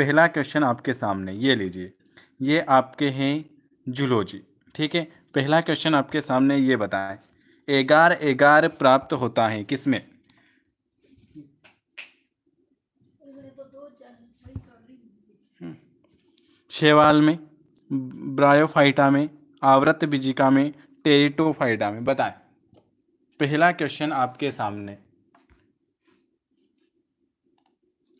पहला क्वेश्चन आपके सामने ये लीजिए ये आपके हैं जुलोजी ठीक है पहला क्वेश्चन आपके सामने ये बताएं एगार एगार प्राप्त होता है किसमें छेवाल हम्म। में ब्रायोफाइटा में आवृत बिजिका में टेरिटोफाइटा में बताएं पहला क्वेश्चन आपके सामने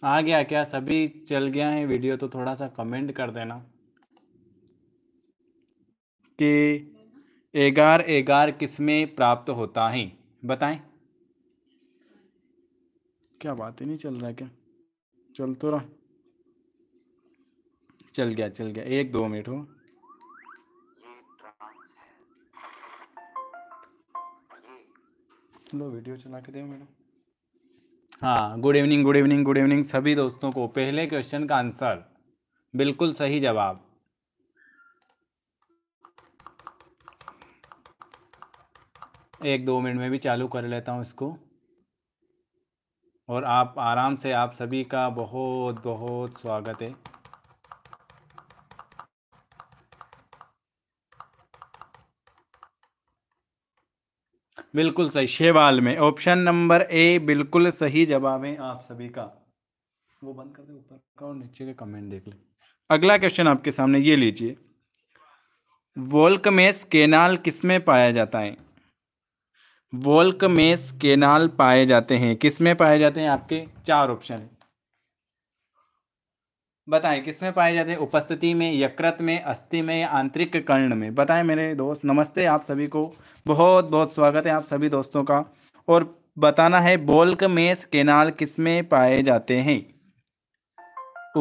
आ गया क्या सभी चल गया है वीडियो तो थोड़ा सा कमेंट कर देना कि एगार एगार किसमें प्राप्त होता है बताएं क्या बात ही नहीं चल रहा क्या चल तो रहा चल गया चल गया एक दो मिनट हो लो वीडियो चला के दे मैडम हाँ good evening good evening good evening सभी दोस्तों को पहले क्वेश्चन का आंसर बिल्कुल सही जवाब एक दो मिनट में भी चालू कर लेता हूँ इसको और आप आराम से आप सभी का बहुत बहुत स्वागत है बिल्कुल सही शेवाल में ऑप्शन नंबर ए बिल्कुल सही जवाब है आप सभी का वो बंद कर दे ऊपर का और नीचे के कमेंट देख लें अगला क्वेश्चन आपके सामने ये लीजिए वोल्कमेस केनाल किस में पाया जाता है वोल्कमेस केनाल पाए जाते हैं किस में पाए जाते हैं आपके चार ऑप्शन है बताएं किसमें पाए जाते हैं उपस्थिति में यकृत में अस्थि में या आंतरिक कर्ण में बताएं मेरे दोस्त नमस्ते आप सभी को बहुत बहुत स्वागत है आप सभी दोस्तों का और बताना है बोल्क मेस केनाल किसमें पाए जाते हैं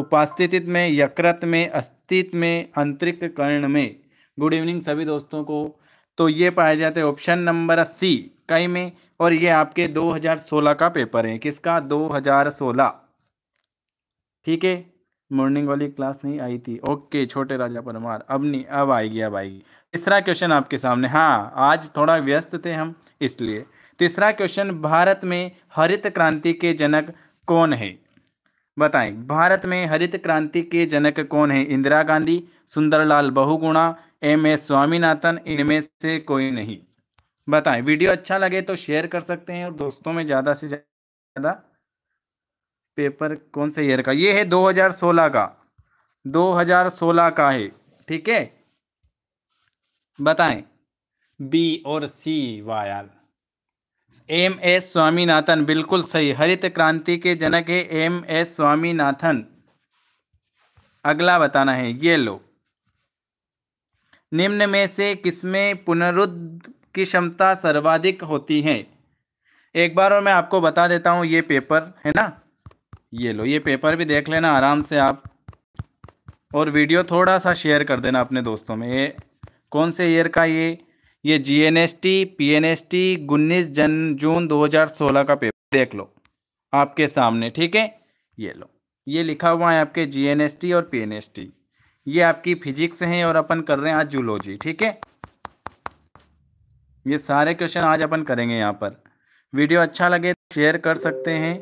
उपास्थित में यकृत में अस्तित्व में आंतरिक कर्ण में गुड इवनिंग सभी दोस्तों को तो ये पाए जाते हैं ऑप्शन नंबर सी कई में और ये आपके 2016 का पेपर है किसका 2016 ठीक है मॉर्निंग वाली क्लास नहीं आई थी ओके छोटे राजा परमार अब नहीं अब आएगी अब आएगी तीसरा क्वेश्चन आपके सामने हाँ आज थोड़ा व्यस्त थे हम इसलिए तीसरा क्वेश्चन भारत में हरित क्रांति के जनक कौन है बताएं भारत में हरित क्रांति के जनक कौन है इंदिरा गांधी सुंदरलाल बहुगुणा एम एस स्वामीनाथन इनमें से कोई नहीं बताएं वीडियो अच्छा लगे तो शेयर कर सकते हैं और दोस्तों में ज़्यादा से ज़्यादा पेपर कौन से ईयर का ये है 2016 का 2016 का है ठीक है बताएं बी और सी वायल एम एस स्वामीनाथन बिल्कुल सही हरित क्रांति के जनक है एम एस स्वामीनाथन अगला बताना है ये लो निम्न में से किसमें पुनरुद्ध की क्षमता सर्वाधिक होती है एक बार और मैं आपको बता देता हूँ ये पेपर है ना ये लो ये पेपर भी देख लेना आराम से आप और वीडियो थोड़ा सा शेयर कर देना अपने दोस्तों में ये कौन से ईयर का ये ये G N S T P N S T उन्नीस जन जून 2016 का पेपर देख लो आपके सामने ठीक है ये लो ये लिखा हुआ है आपके जी एन एस टी और पी एन एस टी ये आपकी फिजिक्स हैं और अपन कर रहे हैं आज जूलॉजी ठीक है ये सारे क्वेश्चन आज अपन करेंगे यहाँ पर वीडियो अच्छा लगे शेयर तो कर सकते हैं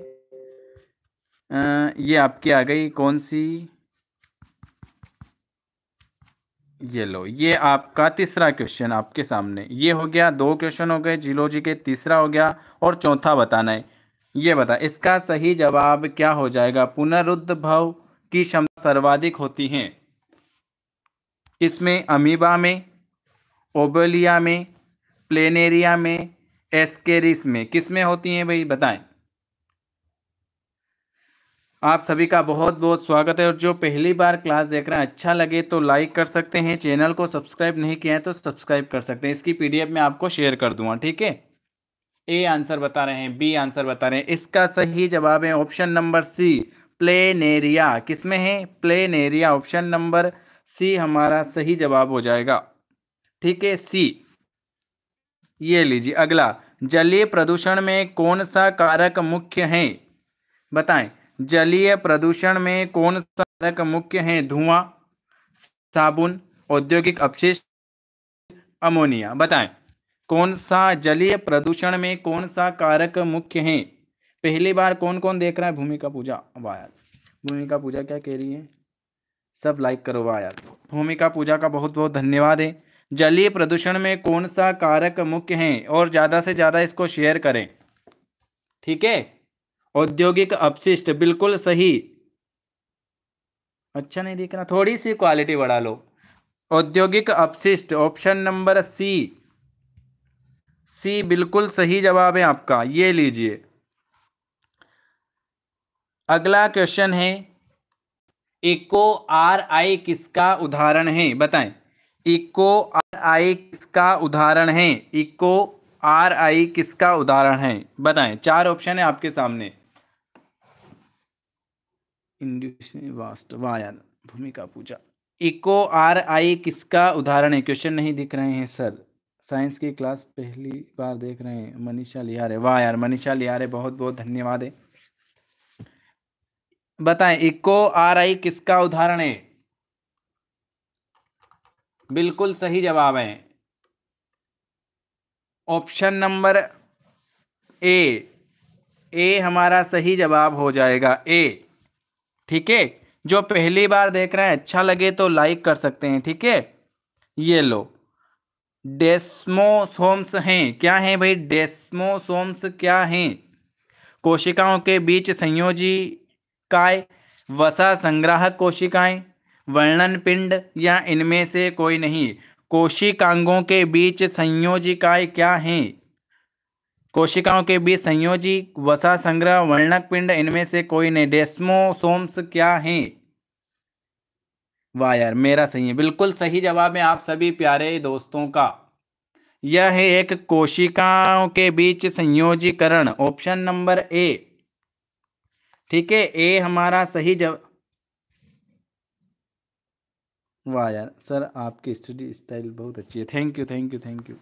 ये आपकी आ गई कौन सी ये लो ये आपका तीसरा क्वेश्चन आपके सामने ये हो गया दो क्वेश्चन हो गए जी के तीसरा हो गया और चौथा बताना है ये बता इसका सही जवाब क्या हो जाएगा पुनरुद्भव की क्षमता सर्वाधिक होती है इसमें अमीबा में ओबोलिया में प्लेनेरिया में एस्केरिस में किसमें होती हैं भाई बताएं आप सभी का बहुत बहुत स्वागत है और जो पहली बार क्लास देख रहे हैं अच्छा लगे तो लाइक कर सकते हैं चैनल को सब्सक्राइब नहीं किया है तो सब्सक्राइब कर सकते हैं इसकी पीडीएफ में आपको शेयर कर दूंगा ठीक है ए आंसर बता रहे हैं बी आंसर बता रहे हैं इसका सही जवाब है ऑप्शन नंबर सी प्लेनेरिया किसमें है प्लेनेरिया ऑप्शन नंबर सी हमारा सही जवाब हो जाएगा ठीक है सी ये लीजिए अगला जलीय प्रदूषण में कौन सा कारक मुख्य है बताएं जलीय प्रदूषण में कौन सा कारक मुख्य है धुआं साबुन औद्योगिक अपशिष्ट अमोनिया बताएं कौन सा जलीय प्रदूषण में कौन सा कारक मुख्य है पहली बार कौन कौन देख रहा है भूमिका पूजा वायर भूमिका पूजा क्या कह रही है सब लाइक करो वायर भूमिका पूजा का बहुत बहुत धन्यवाद है जलीय प्रदूषण में कौन सा कारक मुख्य है और ज़्यादा से ज़्यादा इसको शेयर करें ठीक है औद्योगिक अपशिष्ट बिल्कुल सही अच्छा नहीं दिख रहा थोड़ी सी क्वालिटी बढ़ा लो औद्योगिक अपशिष्ट ऑप्शन नंबर सी सी बिल्कुल सही जवाब है आपका ये लीजिए अगला क्वेश्चन है इको आर आई किसका उदाहरण है बताएं इको आर आई किसका उदाहरण है इको आर आई किसका उदाहरण है बताएं चार ऑप्शन है आपके सामने इंड्यूस वास्तवायन भूमिका पूजा इको आर आई किसका उदाहरण है क्वेश्चन नहीं दिख रहे हैं सर साइंस की क्लास पहली बार देख रहे हैं मनीषा लिहारे वाह यार मनीषा लिहारे बहुत बहुत धन्यवाद है बताएं इको आर आई किसका उदाहरण है बिल्कुल सही जवाब है ऑप्शन नंबर ए ए हमारा सही जवाब हो जाएगा ए ठीक है जो पहली बार देख रहे हैं अच्छा लगे तो लाइक कर सकते हैं ठीक है ये लो डेस्मोसोम्स हैं क्या हैं भाई डेस्मोसोम्स क्या हैं कोशिकाओं के बीच संयोजी काय वसा संग्राहक कोशिकाएं वर्णन पिंड या इनमें से कोई नहीं कोशिकांगों के बीच संयोजिकाएं क्या हैं कोशिकाओं के बीच संयोजी वसा संग्रह वर्णक पिंड इनमें से कोई नहीं डेस्मोसोम्स क्या है वायर यार मेरा सही है बिल्कुल सही जवाब है आप सभी प्यारे दोस्तों का यह है एक कोशिकाओं के बीच संयोजीकरण ऑप्शन नंबर ए ठीक है ए हमारा सही जवाब वाह यार सर आपकी स्टडी स्टाइल बहुत अच्छी है thank you thank you thank you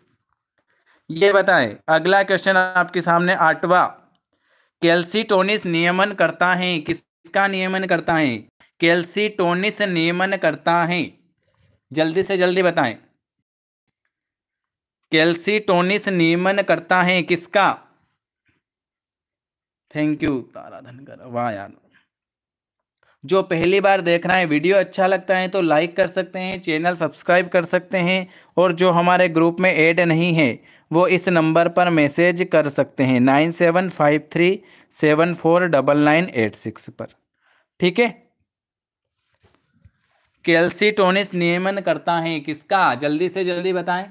ये बताएं अगला क्वेश्चन आपके सामने आठवा टोनिस नियमन करता है किसका नियमन करता है टोनिस नियमन करता है जल्दी से जल्दी बताएं कैल्सीटोनिस नियमन करता है किसका थैंक यू तारा धनकर वाह यार जो पहली बार देख रहा है वीडियो अच्छा लगता है तो लाइक कर सकते हैं चैनल सब्सक्राइब कर सकते हैं और जो हमारे ग्रुप में ऐड नहीं है वो इस नंबर पर मैसेज कर सकते हैं nine seven five three seven four double nine eight six पर ठीक है कैल्सीटोनिस नियमन करता है किसका जल्दी से जल्दी बताएं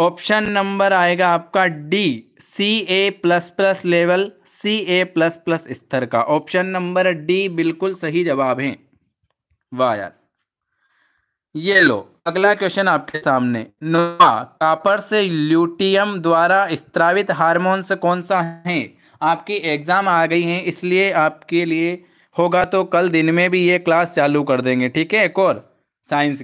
ऑप्शन नंबर आएगा आपका D C A plus plus level C A plus plus स्तर का ऑप्शन नंबर डी बिल्कुल सही जवाब है वाह यार ये लो अगला क्वेश्चन आपके सामने नोवा कापर से ल्यूटियम द्वारा स्त्रावित हार्मोन्स कौन सा है आपकी एग्जाम आ गई है इसलिए आपके लिए होगा तो कल दिन में भी ये क्लास चालू कर देंगे ठीक है एक और साइंस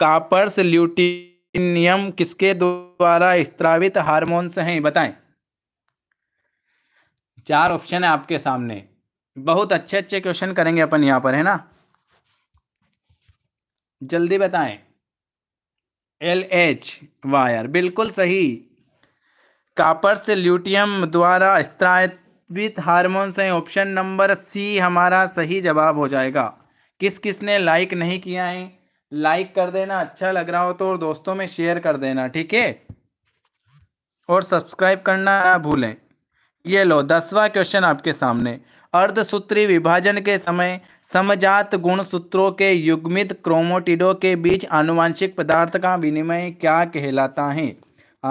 कापर्स ल्यूटियम नियम किसके द्वारा स्त्रावित हार्मोन्स हैं बताएं चार ऑप्शन है आपके सामने बहुत अच्छे अच्छे क्वेश्चन करेंगे अपन यहां पर है ना जल्दी बताएं एल एच वायर बिल्कुल सही कापर से ल्यूटियम द्वारा स्त्रावित हार्मोन्स हैं ऑप्शन नंबर सी हमारा सही जवाब हो जाएगा किस किस ने लाइक नहीं किया है लाइक कर देना अच्छा लग रहा हो तो और दोस्तों में शेयर कर देना ठीक है और सब्सक्राइब करना ना भूलें ये लो दसवा क्वेश्चन आपके सामने अर्धसूत्री विभाजन के समय समजात गुण सूत्रों के युग्मित क्रोमोटिडों के बीच आनुवांशिक पदार्थ का विनिमय क्या कहलाता है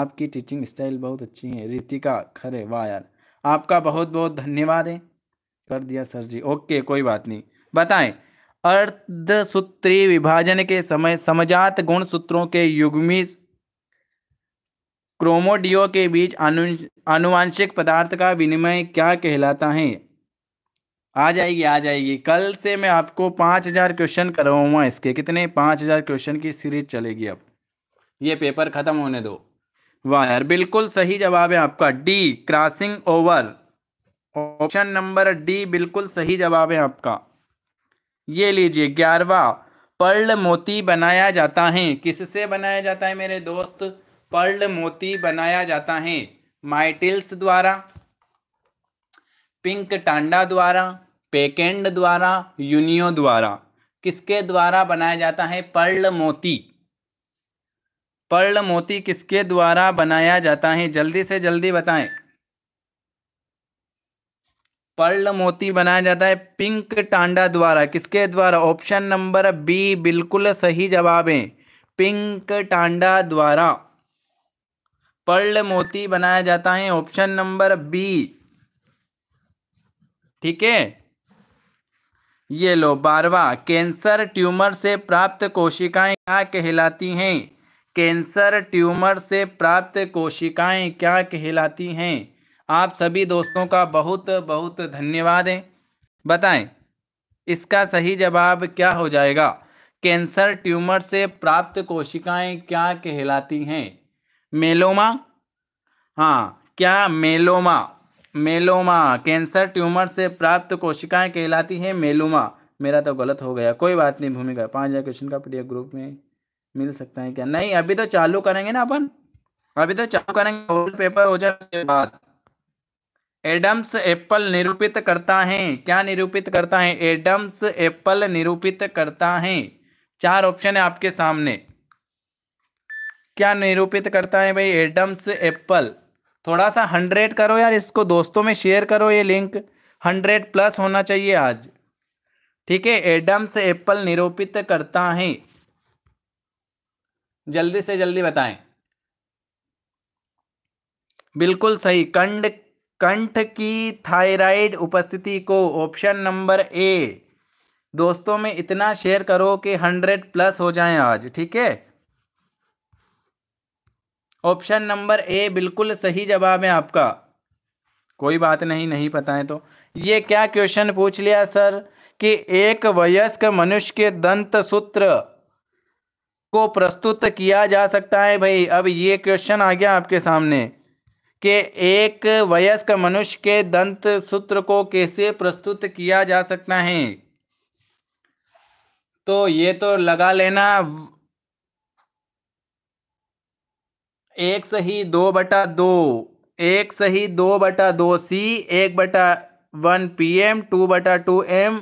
आपकी टीचिंग स्टाइल बहुत अच्छी है रितिका खरे वाह यार आपका बहुत बहुत धन्यवाद है कर दिया सर जी ओके कोई बात नहीं बताएं अर्धसूत्री विभाजन के समय समजात गुण सूत्रों के युग्मी क्रोमोडियो के बीच अनुवांशिक आनुवांशिक पदार्थ का विनिमय क्या कहलाता है आ जाएगी आ जाएगी कल से मैं आपको पाँच हजार क्वेश्चन करवाऊंगा इसके कितने पाँच हजार क्वेश्चन की सीरीज चलेगी अब ये पेपर खत्म होने दो वाह यार बिल्कुल सही जवाब है आपका D crossing over option number D बिल्कुल सही जवाब है आपका ये लीजिए ग्यारहवा पर्ल मोती बनाया जाता है किससे बनाया जाता है मेरे दोस्त पर्ल मोती बनाया जाता है माइटिल्स द्वारा पिंक टांडा द्वारा पेकेंड द्वारा यूनियो द्वारा किसके द्वारा बनाया जाता है पर्ल मोती पर्ल मोती किसके द्वारा बनाया जाता है जल्दी से जल्दी बताएं पर्ल मोती बनाया जाता है पिंक टांडा द्वारा किसके द्वारा ऑप्शन नंबर बी बिल्कुल सही जवाब है पिंक टांडा द्वारा पर्ल मोती बनाया जाता है ऑप्शन नंबर बी ठीक है ये लो बारवा कैंसर ट्यूमर से प्राप्त कोशिकाएं क्या कहलाती हैं कैंसर ट्यूमर से प्राप्त कोशिकाएं क्या कहलाती हैं आप सभी दोस्तों का बहुत बहुत धन्यवाद है बताएं इसका सही जवाब क्या हो जाएगा कैंसर ट्यूमर से प्राप्त कोशिकाएं क्या कहलाती हैं मेलोमा हाँ क्या मेलोमा मेलोमा कैंसर ट्यूमर से प्राप्त कोशिकाएं कहलाती हैं मेलोमा मेरा तो गलत हो गया कोई बात नहीं भूमिका पाँच हज़ार क्वेश्चन का पीडीएफ ग्रुप में मिल सकता है क्या नहीं अभी तो चालू करेंगे ना अपन अभी तो चालू करेंगे पेपर हो जाए बाद एडम्स एप्पल निरूपित करता है क्या निरूपित करता है एडम्स एप्पल निरूपित करता है चार ऑप्शन है आपके सामने क्या निरूपित करता है भाई एडम्स एप्पल थोड़ा सा हंड्रेड करो यार इसको दोस्तों में शेयर करो ये लिंक हंड्रेड प्लस होना चाहिए आज ठीक है एडम्स एप्पल निरूपित करता है जल्दी से जल्दी बताएं बिल्कुल सही कंड कंठ की थायराइड उपस्थिति को ऑप्शन नंबर ए दोस्तों में इतना शेयर करो कि हंड्रेड प्लस हो जाए आज ठीक है ऑप्शन नंबर ए बिल्कुल सही जवाब है आपका कोई बात नहीं नहीं पता है तो ये क्या क्वेश्चन पूछ लिया सर कि एक वयस्क मनुष्य के दंत सूत्र को प्रस्तुत किया जा सकता है भाई अब ये क्वेश्चन आ गया आपके सामने कि एक वयस्क मनुष्य के दंत सूत्र को कैसे प्रस्तुत किया जा सकता है तो ये तो लगा लेना एक सही दो बटा दो एक सही दो बटा दो सी एक बटा वन पी एम टू बटा टू एम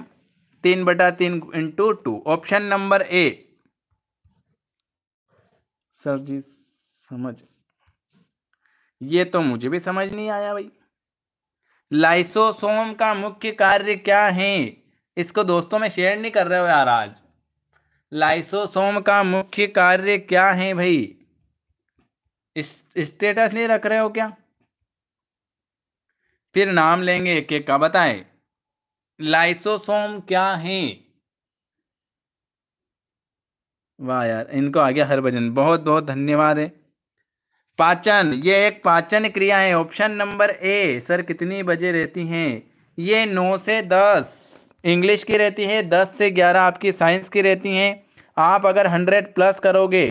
तीन बटा तीन into two option number A sir जी समझ ये तो मुझे भी समझ नहीं आया भाई लाइसोसोम का मुख्य कार्य क्या है इसको दोस्तों में शेयर नहीं कर रहे हो यार आज लाइसोसोम का मुख्य कार्य क्या है भाई स्टेटस नहीं रख रहे हो क्या फिर नाम लेंगे एक एक का बताएं लाइसोसोम क्या है वाह यार इनको आ गया हरभजन बहुत बहुत धन्यवाद है पाचन ये एक पाचन क्रिया है ऑप्शन नंबर ए सर कितनी बजे रहती हैं ये नौ से दस इंग्लिश की रहती है दस से ग्यारह आपकी साइंस की रहती हैं आप अगर हंड्रेड प्लस करोगे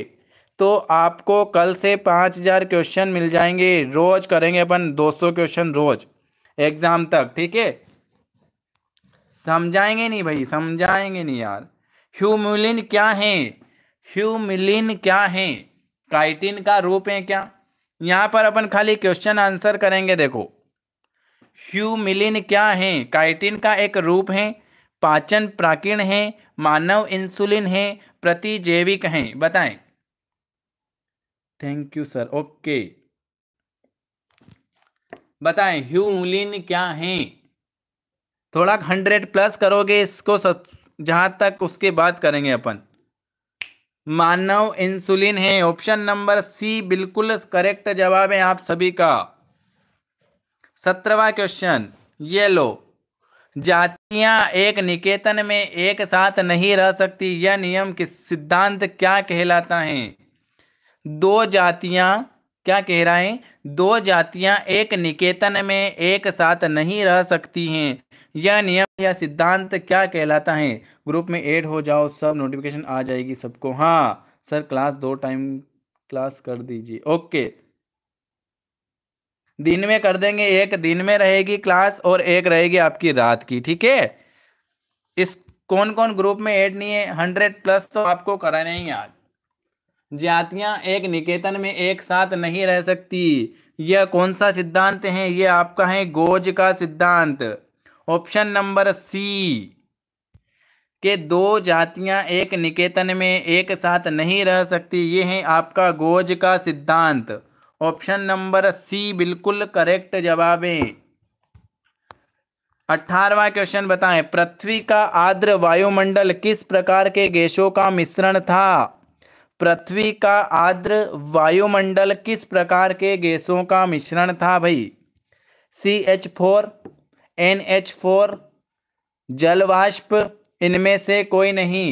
तो आपको कल से पाँच हज़ार क्वेश्चन मिल जाएंगे रोज़ करेंगे अपन दो सौ क्वेश्चन रोज़ एग्ज़ाम तक ठीक है समझाएंगे नहीं भाई समझाएंगे नहीं यार ह्यूमुलिन क्या है ह्यूमिलिन क्या है काइटिन का रूप है क्या यहाँ पर अपन खाली क्वेश्चन आंसर करेंगे देखो ह्यूमिलिन क्या है काइटिन का एक रूप है पाचन प्राकीण है मानव इंसुलिन है प्रतिजैविक है बताएं थैंक यू सर ओके बताएं ह्यूमिलिन क्या है थोड़ा हंड्रेड प्लस करोगे इसको सब जहां तक उसके बाद करेंगे अपन मानव इंसुलिन है ऑप्शन नंबर सी बिल्कुल करेक्ट जवाब है आप सभी का सत्रवा क्वेश्चन ये लो जातियां एक निकेतन में एक साथ नहीं रह सकती यह नियम किस सिद्धांत क्या कहलाता है दो जातियां क्या कह रहा है दो जातियां एक निकेतन में एक साथ नहीं रह सकती हैं यह नियम या सिद्धांत क्या कहलाता है ग्रुप में ऐड हो जाओ सब नोटिफिकेशन आ जाएगी सबको हाँ सर क्लास दो टाइम क्लास कर दीजिए ओके दिन में कर देंगे एक दिन में रहेगी क्लास और एक रहेगी आपकी रात की ठीक है इस कौन कौन ग्रुप में ऐड नहीं है हंड्रेड प्लस तो आपको कराना ही आज जातियां एक निकेतन में एक साथ नहीं रह सकती यह कौन सा सिद्धांत है यह आपका है गोज का सिद्धांत ऑप्शन नंबर सी के दो जातियां एक निकेतन में एक साथ नहीं रह सकती ये है आपका गोज का सिद्धांत ऑप्शन नंबर सी बिल्कुल करेक्ट जवाब है अठारवा क्वेश्चन बताएं पृथ्वी का आर्द्र वायुमंडल किस प्रकार के गैसों का मिश्रण था पृथ्वी का आर्द्र वायुमंडल किस प्रकार के गैसों का मिश्रण था भाई C H four N H four जलवाष्प इनमें से कोई नहीं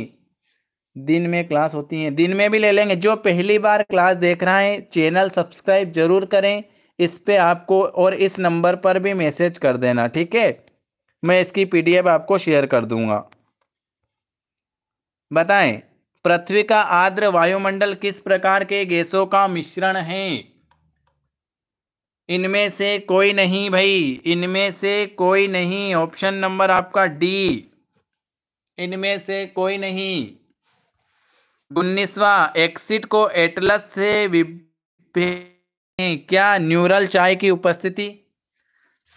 दिन में क्लास होती है दिन में भी ले लेंगे जो पहली बार क्लास देख रहा है चैनल सब्सक्राइब जरूर करें इस पे आपको और इस नंबर पर भी मैसेज कर देना ठीक है मैं इसकी पीडीएफ आपको शेयर कर दूंगा बताएं पृथ्वी का आर्द्र वायुमंडल किस प्रकार के गैसों का मिश्रण है इनमें से कोई नहीं भाई इनमें से कोई नहीं ऑप्शन नंबर आपका डी इनमें से कोई नहीं उन्नीसवा एक्सिट को एटलस से क्या न्यूरल चाय की उपस्थिति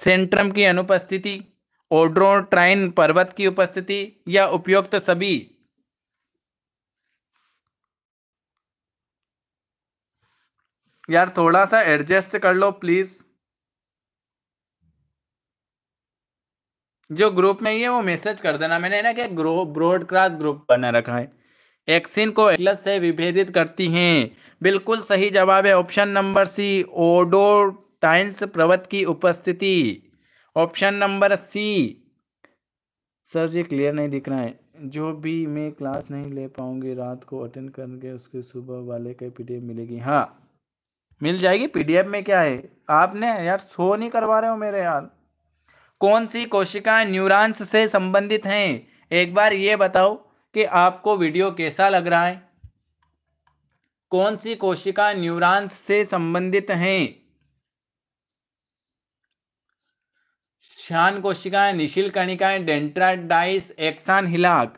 सेंट्रम की अनुपस्थिति ओड्रोट्राइन पर्वत की उपस्थिति या उपयुक्त सभी यार थोड़ा सा एडजस्ट कर लो प्लीज जो ग्रुप में ही है वो मैसेज कर देना मैंने ना क्या ब्रॉडकास्ट ग्रुप बना रखा है एक्सिन को एटलस से विभेदित करती हैं बिल्कुल सही जवाब है ऑप्शन नंबर सी ओडो टाइल्स पर्वत की उपस्थिति ऑप्शन नंबर सी सर जी क्लियर नहीं दिख रहा है जो भी मैं क्लास नहीं ले पाऊंगी रात को अटेंड करके उसके सुबह वाले के पीडीएफ मिलेगी हाँ मिल जाएगी पीडीएफ में क्या है आपने यार शो नहीं करवा रहे हो मेरे यार कौन सी कोशिकाएं न्यूरॉन्स से संबंधित हैं एक बार ये बताओ कि आपको वीडियो कैसा लग रहा है कौन सी कोशिका न्यूरॉन्स से संबंधित हैं शान कोशिकाएं निशिल कणिकाएं डेंट्राडाइस एक्सान हिलाक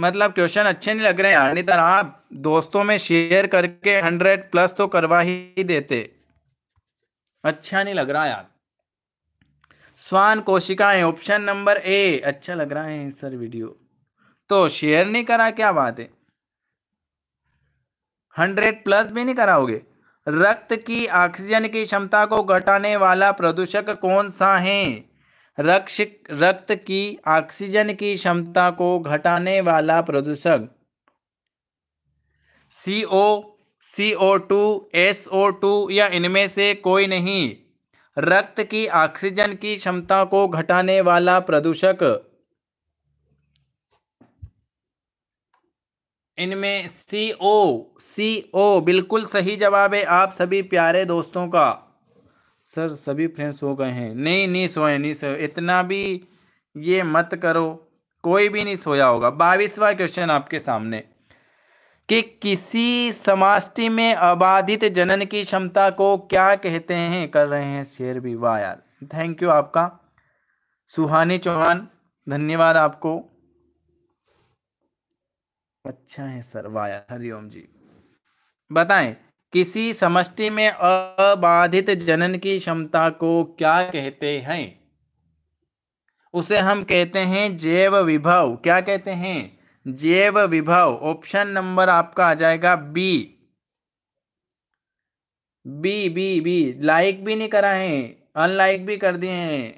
मतलब क्वेश्चन अच्छे नहीं लग रहे हैं नहीं तरह तो हाँ, आप दोस्तों में शेयर करके हंड्रेड प्लस तो करवा ही देते अच्छा नहीं लग रहा यार स्वान कोशिकाएं ऑप्शन नंबर ए अच्छा लग रहा है सर वीडियो तो शेयर नहीं करा क्या बात है हंड्रेड प्लस भी नहीं कराओगे रक्त की ऑक्सीजन की क्षमता को घटाने वाला प्रदूषक कौन सा है रक्ष रक्त की ऑक्सीजन की क्षमता को घटाने वाला प्रदूषक C O C O two S O two या इनमें से कोई नहीं रक्त की ऑक्सीजन की क्षमता को घटाने वाला प्रदूषक इनमें सी ओ सी ओ बिल्कुल सही जवाब है आप सभी प्यारे दोस्तों का सर सभी फ्रेंड्स सो गए हैं नहीं नहीं सोए नहीं सोए इतना भी ये मत करो कोई भी नहीं सोया होगा बाईसवा क्वेश्चन आपके सामने कि किसी समाष्टि में अबाधित जनन की क्षमता को क्या कहते हैं कर रहे हैं शेर भी वाह यार थैंक यू आपका सुहानी चौहान धन्यवाद आपको अच्छा है सर वाह यार हरिओम जी बताएं किसी समष्टि में अबाधित जनन की क्षमता को क्या कहते हैं उसे हम कहते हैं जैव विभव क्या कहते हैं जैव विभव ऑप्शन नंबर आपका आ जाएगा B B B B like भी नहीं करा है अनलाइक भी कर दिए हैं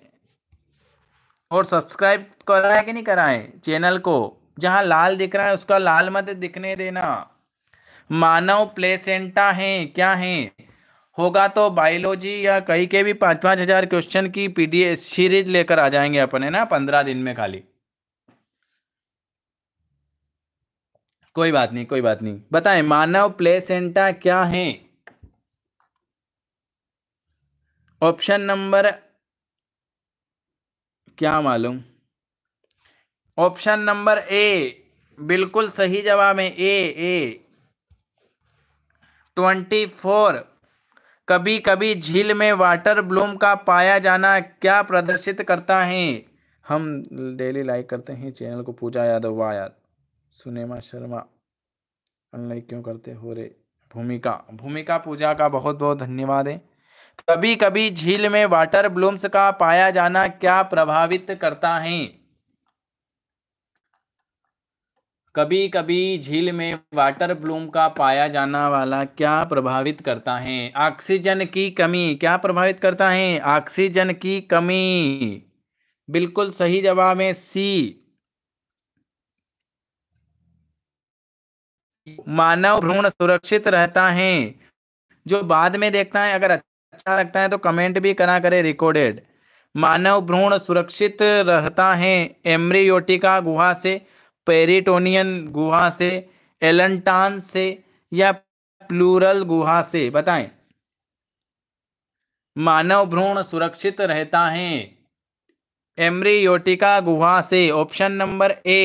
और सब्सक्राइब करा है कि नहीं करा है चैनल को जहां लाल दिख रहा है उसका लाल मत दिखने देना मानव प्लेसेंटा हैं क्या हैं होगा तो बायोलॉजी या कहीं के भी पाँच पाँच हज़ार क्वेश्चन की पीडीएफ सीरीज लेकर आ जाएंगे अपने ना पंद्रह दिन में खाली कोई बात नहीं कोई बात नहीं बताएं मानव प्लेसेंटा क्या है ऑप्शन नंबर क्या मालूम ऑप्शन नंबर ए बिल्कुल सही जवाब है ए ए ट्वेंटी फोर कभी कभी झील में वाटर ब्लूम का पाया जाना क्या प्रदर्शित करता है हम डेली लाइक करते हैं चैनल को पूजा यादव वायाद सुनेमा शर्मा अनलाइक क्यों करते हो रे भूमिका भूमिका पूजा का बहुत बहुत धन्यवाद है कभी कभी झील में वाटर ब्लूम्स का पाया जाना क्या प्रभावित करता है कभी कभी झील में वाटर ब्लूम का पाया जाना वाला क्या प्रभावित करता है ऑक्सीजन की कमी क्या प्रभावित करता है ऑक्सीजन की कमी बिल्कुल सही जवाब है सी मानव भ्रूण सुरक्षित रहता है जो बाद में देखता है अगर अच्छा लगता है तो कमेंट भी करा करे रिकॉर्डेड मानव भ्रूण सुरक्षित रहता है एम्ब्रियोटिका गुहा से पेरिटोनियन गुहा से एलंटान से या प्लूरल गुहा से बताएं मानव भ्रूण सुरक्षित रहता है एमरीयोटिका गुहा से ऑप्शन नंबर ए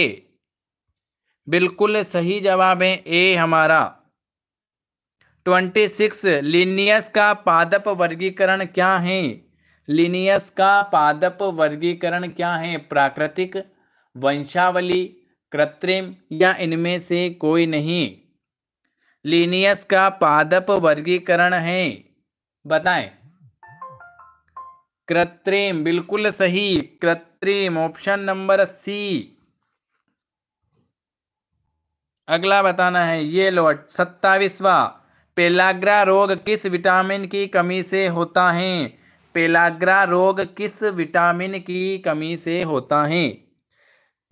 बिल्कुल सही जवाब है ए हमारा ट्वेंटी सिक्स लिनियस का पादप वर्गीकरण क्या है लिनियस का पादप वर्गीकरण क्या है प्राकृतिक वंशावली कृत्रिम या इनमें से कोई नहीं लीनियस का पादप वर्गीकरण है बताएं कृत्रिम बिल्कुल सही कृत्रिम ऑप्शन नंबर सी अगला बताना है ये लॉट सत्तावीसवा पेलाग्रा रोग किस विटामिन की कमी से होता है पेलाग्रा रोग किस विटामिन की कमी से होता है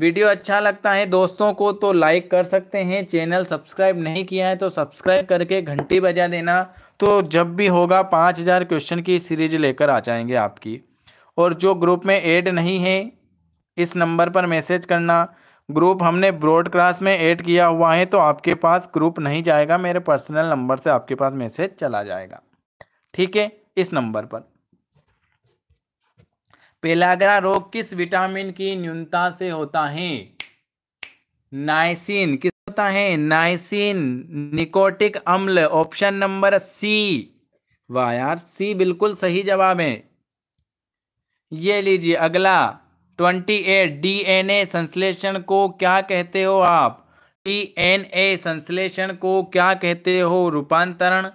वीडियो अच्छा लगता है दोस्तों को तो लाइक कर सकते हैं चैनल सब्सक्राइब नहीं किया है तो सब्सक्राइब करके घंटी बजा देना तो जब भी होगा पाँच हज़ार क्वेश्चन की सीरीज लेकर आ जाएंगे आपकी और जो ग्रुप में ऐड नहीं है इस नंबर पर मैसेज करना ग्रुप हमने ब्रॉडकास्ट में ऐड किया हुआ है तो आपके पास ग्रुप नहीं जाएगा मेरे पर्सनल नंबर से आपके पास मैसेज चला जाएगा ठीक है इस नंबर पर पेलाग्रा रोग किस विटामिन की न्यूनता से होता है नाइसिन किस होता है नाइसिन निकोटिक अम्ल ऑप्शन नंबर सी वाह यार सी बिल्कुल सही जवाब है ये लीजिए अगला ट्वेंटी एट ए संश्लेषण को क्या कहते हो आप ए संश्लेषण को क्या कहते हो रूपांतरण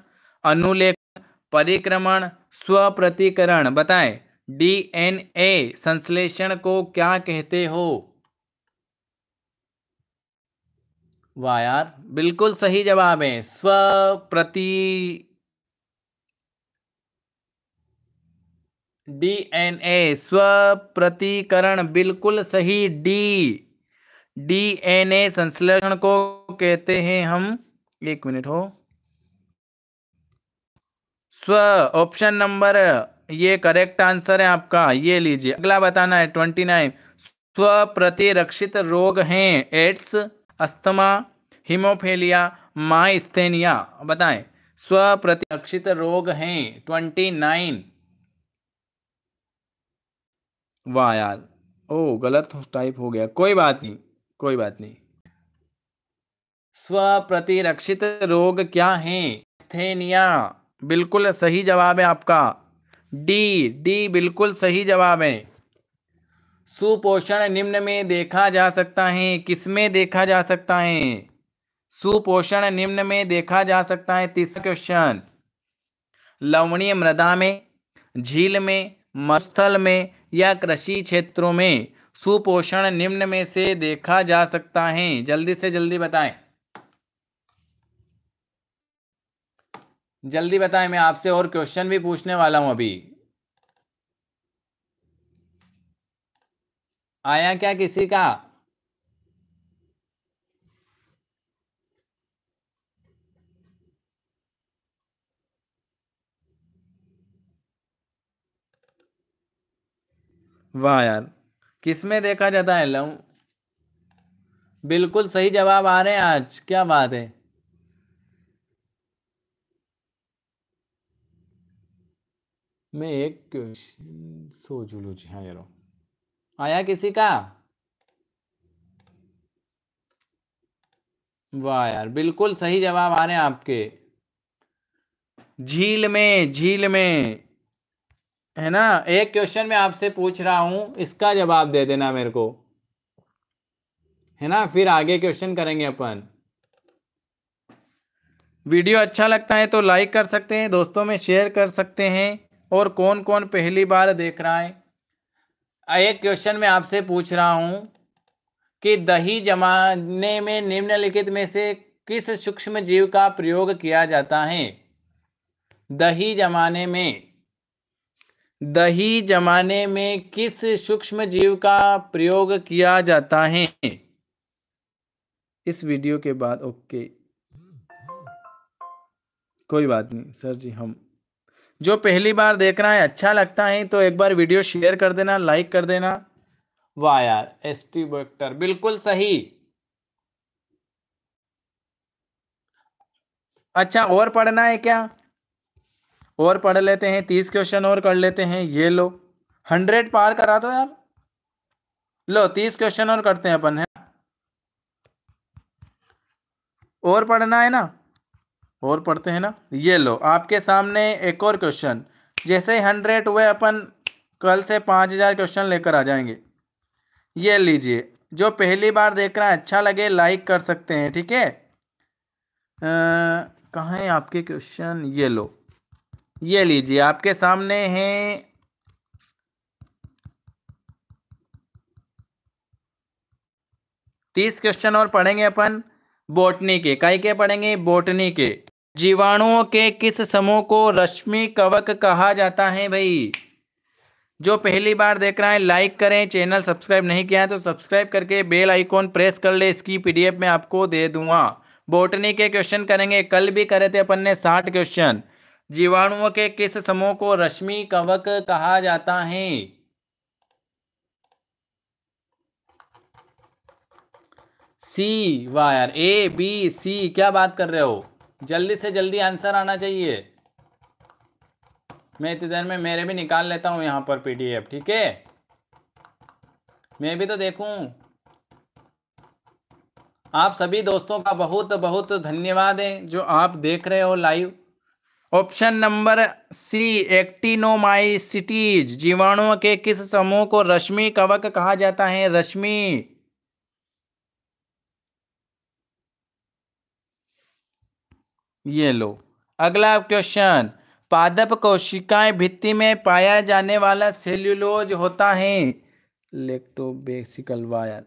अनुलेखन परिक्रमण स्व प्रतिकरण बताएं डीएनए संश्लेषण को क्या कहते हो वाह यार बिल्कुल सही जवाब है स्व प्रति डीएनए स्व प्रतिकरण बिल्कुल सही डी डीएनए संश्लेषण को कहते हैं हम एक मिनट हो स्व ऑप्शन नंबर ये करेक्ट आंसर है आपका ये लीजिए अगला बताना है ट्वेंटी नाइन स्व प्रतिरक्षित रोग हैं एड्स अस्थमा हिमोफेलिया माइस्थेनिया बताएं प्रतिरक्षित रोग हैं ट्वेंटी नाइन वाह यार ओ गलत टाइप हो गया कोई बात नहीं कोई बात नहीं स्व प्रतिरक्षित रोग क्या हैं थेनिया बिल्कुल सही जवाब है आपका डी डी बिल्कुल सही जवाब है सुपोषण निम्न में देखा जा सकता है किसमें देखा जा सकता है सुपोषण निम्न में देखा जा सकता है तीसरा क्वेश्चन लवणीय मृदा में झील में मस्थल में या कृषि क्षेत्रों में सुपोषण निम्न में से देखा जा सकता है जल्दी से जल्दी बताएं जल्दी बताएं मैं आपसे और क्वेश्चन भी पूछने वाला हूं अभी आया क्या किसी का वाह यार किस में देखा जाता है लव बिल्कुल सही जवाब आ रहे हैं आज क्या बात है मैं एक क्वेश्चन सोच हाँ यारो आया किसी का वाह यार बिल्कुल सही जवाब आ रहे हैं आपके झील में झील में है ना एक क्वेश्चन में आपसे पूछ रहा हूं इसका जवाब दे देना मेरे को है ना फिर आगे क्वेश्चन करेंगे अपन वीडियो अच्छा लगता है तो लाइक कर सकते हैं दोस्तों में शेयर कर सकते हैं और कौन कौन पहली बार देख रहा है एक क्वेश्चन में आपसे पूछ रहा हूँ कि दही जमाने में निम्नलिखित में से किस सूक्ष्म जीव का प्रयोग किया जाता है दही जमाने में दही जमाने में किस सूक्ष्म जीव का प्रयोग किया जाता है इस वीडियो के बाद ओके कोई बात नहीं सर जी हम जो पहली बार देख रहा है अच्छा लगता है तो एक बार वीडियो शेयर कर देना लाइक कर देना वाह यार एस टी वेक्टर बिल्कुल सही अच्छा और पढ़ना है क्या और पढ़ लेते हैं तीस क्वेश्चन और कर लेते हैं ये लो हंड्रेड पार करा दो यार लो तीस क्वेश्चन और करते हैं अपन है और पढ़ना है ना और पढ़ते हैं ना ये लो आपके सामने एक और क्वेश्चन जैसे हंड्रेड हुए अपन कल से पाँच हज़ार क्वेश्चन लेकर आ जाएंगे ये लीजिए जो पहली बार देख रहा है अच्छा लगे लाइक कर सकते हैं ठीक है कहाँ हैं आपके क्वेश्चन ये लो ये लीजिए आपके सामने हैं तीस क्वेश्चन और पढ़ेंगे अपन बोटनी के कई के पढ़ेंगे बोटनी के जीवाणुओं के किस समूह को रश्मि कवक कहा जाता है भाई जो पहली बार देख रहा है लाइक करें चैनल सब्सक्राइब नहीं किया है तो सब्सक्राइब करके बेल आइकॉन प्रेस कर ले इसकी पीडीएफ में आपको दे दूंगा बोटनी के क्वेश्चन करेंगे कल भी करे थे अपन ने साठ क्वेश्चन जीवाणुओं के किस समूह को रश्मि कवक कहा जाता है सी वायर ए बी सी क्या बात कर रहे हो जल्दी से जल्दी आंसर आना चाहिए मैं इतनी देर में मेरे भी निकाल लेता हूँ यहाँ पर पीडीएफ ठीक है मैं भी तो देखूँ आप सभी दोस्तों का बहुत बहुत धन्यवाद है जो आप देख रहे हो live option number C actinomycetes जीवाणुओं के किस समूह को रश्मि कवक कहा जाता है रश्मि ये लो अगला क्वेश्चन पादप कोशिकाएं भित्ति में पाया जाने वाला सेल्यूलोज होता है लेक्टोबेसिकल वायर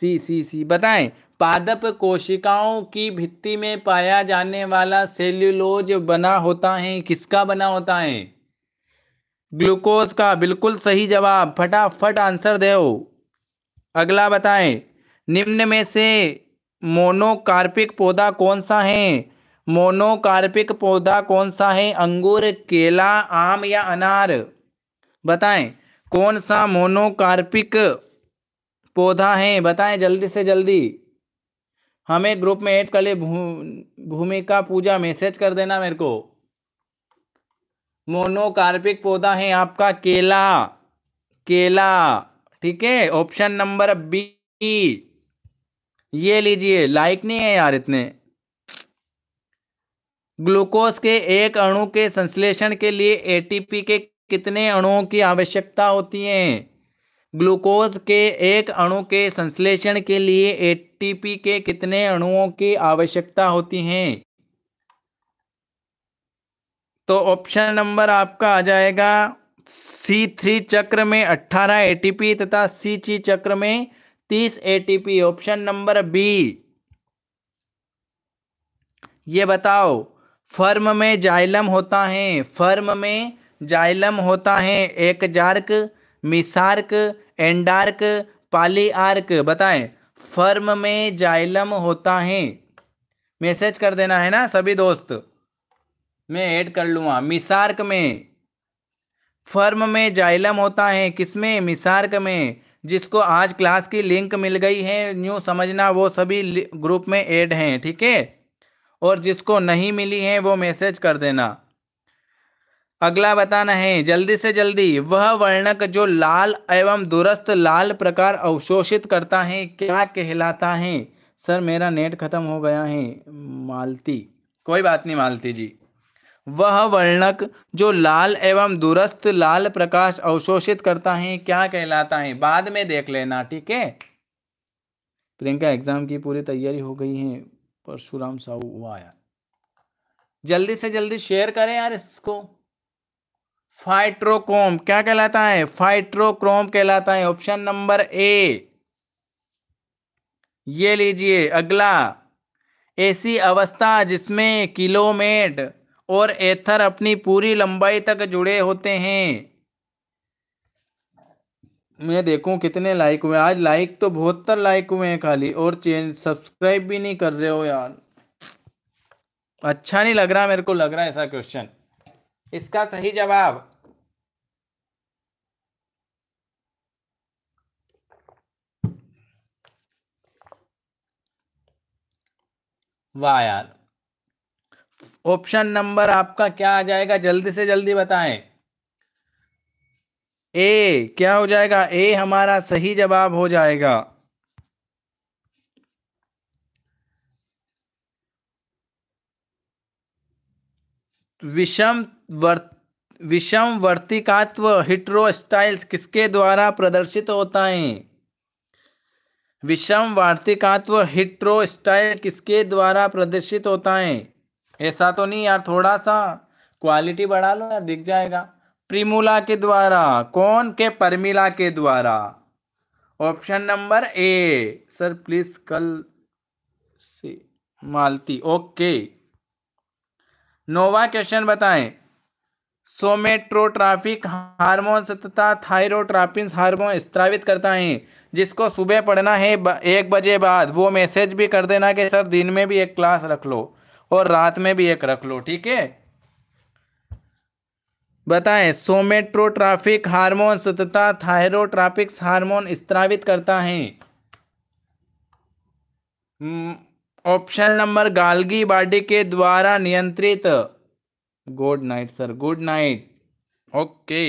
सी सी सी बताएं पादप कोशिकाओं की भित्ति में पाया जाने वाला सेल्यूलोज बना होता है किसका बना होता है ग्लूकोज का बिल्कुल सही जवाब फटाफट आंसर दो अगला बताएं निम्न में से मोनोकार्पिक पौधा कौन सा है मोनोकार्पिक पौधा कौन सा है अंगूर केला आम या अनार बताएं कौन सा मोनोकार्पिक पौधा है बताएं जल्दी से जल्दी हमें ग्रुप में ऐड कर ले भूमिका पूजा मैसेज कर देना मेरे को मोनोकार्पिक पौधा है आपका केला केला ठीक है ऑप्शन नंबर बी ये लीजिए लाइक नहीं है यार इतने ग्लूकोज के एक अणु के संश्लेषण के लिए एटीपी के कितने अणुओं की आवश्यकता होती है ग्लूकोज के एक अणु के संश्लेषण के लिए एटीपी के कितने अणुओं की आवश्यकता होती है तो ऑप्शन नंबर आपका आ जाएगा सी थ्री चक्र में अट्ठारह एटीपी तथा सी ची चक्र में तीस एटीपी ऑप्शन नंबर बी ये बताओ फर्म में जाइलम होता है फर्म में जाइलम होता है एक जार्क मिसार्क एंडार्क पालीआर्क बताएं फर्म में जाइलम होता है मैसेज कर देना है ना सभी दोस्त मैं ऐड कर लूँगा मिसार्क में फर्म में जाइलम होता है किसमें मिसार्क में जिसको आज क्लास की लिंक मिल गई है न्यू समझना वो सभी ग्रुप में ऐड हैं ठीक है और जिसको नहीं मिली है वो मैसेज कर देना अगला बताना है जल्दी से जल्दी वह वर्णक जो लाल एवं दुरस्त लाल प्रकार अवशोषित करता है क्या कहलाता है सर मेरा नेट खत्म हो गया है मालती कोई बात नहीं मालती जी वह वर्णक जो लाल एवं दुरस्त लाल प्रकाश अवशोषित करता है क्या कहलाता है बाद में देख लेना ठीक है प्रियंका एग्जाम की पूरी तैयारी हो गई है परशुराम साहू हुआ यार जल्दी से जल्दी शेयर करें यार इसको फाइट्रोक्रोम क्या कहलाता है फाइट्रोक्रोम कहलाता है ऑप्शन नंबर ए ये लीजिए अगला ऐसी अवस्था जिसमें किलोमेट और एथर अपनी पूरी लंबाई तक जुड़े होते हैं मैं देखूं कितने लाइक हुए आज लाइक तो बहत्तर लाइक हुए हैं खाली और चेंज सब्सक्राइब भी नहीं कर रहे हो यार अच्छा नहीं लग रहा मेरे को लग रहा है ऐसा क्वेश्चन इसका सही जवाब वाह यार ऑप्शन नंबर आपका क्या आ जाएगा जल्दी से जल्दी बताएं ए क्या हो जाएगा ए हमारा सही जवाब हो जाएगा विषम वर्त विषम वर्तिकात्व स्टाइल्स किसके द्वारा प्रदर्शित होता है विषम वार्तिकात्व हिट्रोस्टाइल किसके द्वारा प्रदर्शित होता है ऐसा तो नहीं यार थोड़ा सा क्वालिटी बढ़ा लो यार दिख जाएगा प्रिमुला के द्वारा कौन के परमिला के द्वारा option number A sir please कल से मालती ओके नोवा क्वेश्चन बताएं सोमेट्रोट्राफिक हार्मोन तथा थायरोट्रापिन हार्मोन स्त्रावित करता है जिसको सुबह पढ़ना है एक बजे बाद वो मैसेज भी कर देना कि सर दिन में भी एक क्लास रख लो और रात में भी एक रख लो ठीक है बताएं सोमेट्रोट्राफिक हार्मोन तथा थायरोट्राफिक्स हार्मोन स्त्रावित करता है हम्म, ऑप्शन नंबर गालगी बाडी के द्वारा नियंत्रित good night sir good night okay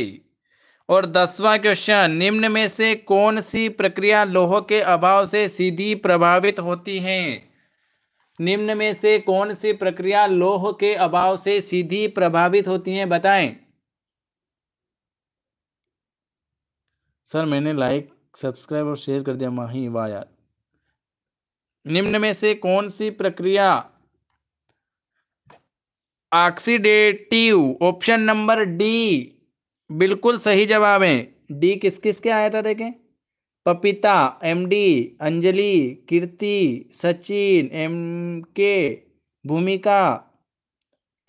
और दसवां क्वेश्चन निम्न में से कौन सी प्रक्रिया लोह के अभाव से सीधी प्रभावित होती है निम्न में से कौन सी प्रक्रिया लोह के अभाव से सीधी प्रभावित होती है बताएं सर मैंने लाइक सब्सक्राइब और शेयर कर दिया माही वाह यार निम्न में से कौन सी प्रक्रिया ऑक्सीडेटिव ऑप्शन नंबर डी बिल्कुल सही जवाब है डी किस किस के आया था देखें Papita MD Anjali Kirti Sachin M K Bhumika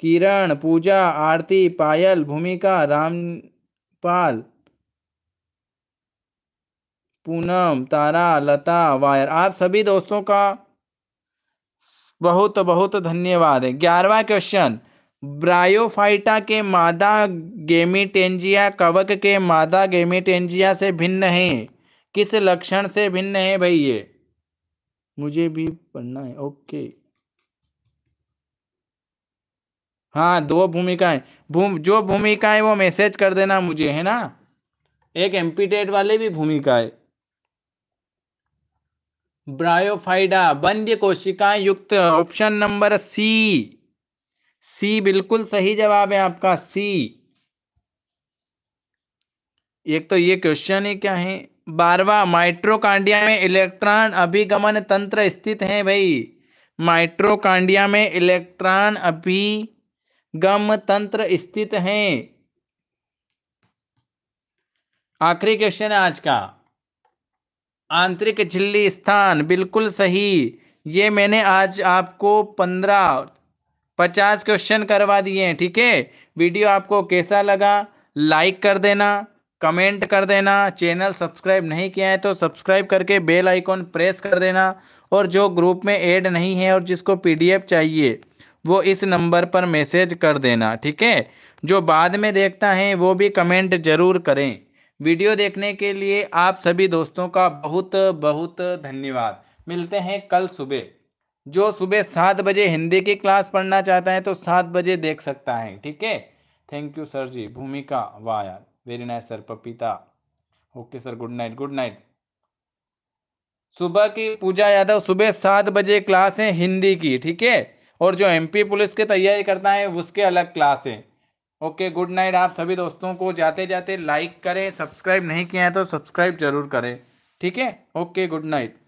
Kiran Pooja Aarti Payal Bhumika Rampal Poonam Tara Lata वायर आप सभी दोस्तों का बहुत बहुत धन्यवाद है ग्यारहवा क्वेश्चन ब्रायोफाइटा के मादा गेमिटेंजिया कवक के मादा गेमिटेंजिया से भिन्न है किस लक्षण से भिन्न है भाई ये मुझे भी पढ़ना है ओके हाँ दो भूमिकाएं भूम जो भूमिकाएं वो मैसेज कर देना मुझे है ना एक एम्पीटेड वाले भी भूमिका है ब्रायोफाइडा बंद्य कोशिकाएं युक्त ऑप्शन नंबर सी सी बिल्कुल सही जवाब है आपका सी एक तो ये क्वेश्चन ही क्या है बारवा माइट्रोकांडिया में इलेक्ट्रॉन अभिगमन तंत्र स्थित है भाई माइट्रोकांडिया में इलेक्ट्रॉन अभिगम तंत्र स्थित है आखिरी क्वेश्चन है आज का आंतरिक झिल्ली स्थान बिल्कुल सही ये मैंने आज आपको पंद्रह पचास क्वेश्चन करवा दिए हैं ठीक है वीडियो आपको कैसा लगा लाइक कर देना कमेंट कर देना चैनल सब्सक्राइब नहीं किया है तो सब्सक्राइब करके बेल आइकॉन प्रेस कर देना और जो ग्रुप में ऐड नहीं है और जिसको पीडीएफ चाहिए वो इस नंबर पर मैसेज कर देना ठीक है जो बाद में देखता है वो भी कमेंट ज़रूर करें वीडियो देखने के लिए आप सभी दोस्तों का बहुत बहुत धन्यवाद मिलते हैं कल सुबह जो सुबह सात बजे हिंदी की क्लास पढ़ना चाहता है तो सात बजे देख सकता है ठीक है थैंक यू सर जी भूमिका वाह यार very nice sir Papita okay sir good night good night सुबह की पूजा यादव सुबह सात बजे क्लास है हिंदी की ठीक है और जो एमपी पुलिस की तैयारी करता है उसके अलग क्लास है ओके गुड नाइट आप सभी दोस्तों को जाते जाते लाइक करें सब्सक्राइब नहीं किया है तो सब्सक्राइब जरूर करें ठीक है ओके गुड नाइट